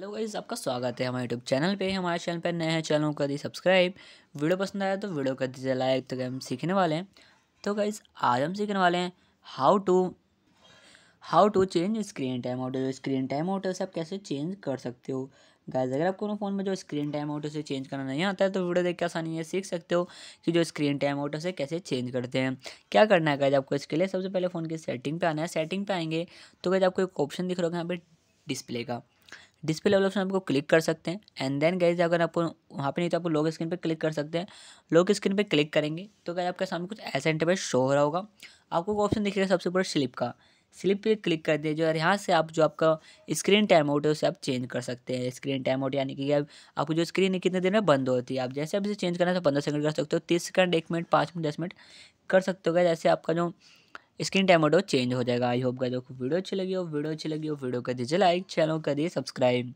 hello guys आपका स्वागत है हमारे यूट्यूब चैनल पे हमारे चैनल पर नए हैं चैनल कर दी सब्सक्राइब वीडियो पसंद आया तो वीडियो कर दीजिए लाइक तो हम सीखने वाले हैं तो गाइज आज हम सीखने वाले हैं how to how to change screen time out जो स्क्रीन टाइम आउट है उसे आप कैसे चेंज कर सकते हो गाइज अगर आपको फ़ोन में जो स्क्रीन टाइम आउट उसे चेंज करना नहीं आता है तो वीडियो देख के आसानी है सीख सकते हो कि जो स्क्रीन टाइम आउट उसे कैसे चेंज करते हैं क्या करना है गाइज आपको इसके लिए सबसे पहले फ़ोन की सेटिंग पे आना है सेटिंग पे आएंगे तो गाइज आपको एक ऑप्शन दिख रहा होगा यहाँ पे डिस्प्ले का डिस्प्ले लेवल ऑप्शन आपको क्लिक कर सकते हैं एंड देन गाइज अगर आपको वहाँ पे नहीं तो आपको लोक स्क्रीन पे क्लिक कर सकते हैं लॉग स्क्रीन पे क्लिक करेंगे तो क्या आपके सामने कुछ ऐसा इंटरफेस शो हो रहा होगा आपको ऑप्शन दिखेगा सबसे ऊपर स्लिप का स्लिप पे क्लिक कर दिए जो है यहाँ से आप जो आपका स्क्रीन टाइम आउट है उसे आप चेंज कर सकते हैं स्क्रीन टाइम आउट यानी कि आपको जो स्क्रीन है कितने देर में बंद होती है आप जैसे आप इसे चेंज करना है तो पंद्रह सेकंड कर सकते हो तीस सेकंड एक मिनट पाँच मिनट दस मिनट कर सकते हो जैसे आपका जो स्क्रीन टाइम ऑटो चेंज हो जाएगा आई होप गाइस आपको वीडियो अच्छी लगी हो वीडियो अच्छी लगी हो वीडियो कर दीजिए लाइक चैनल कर दिए सब्सक्राइब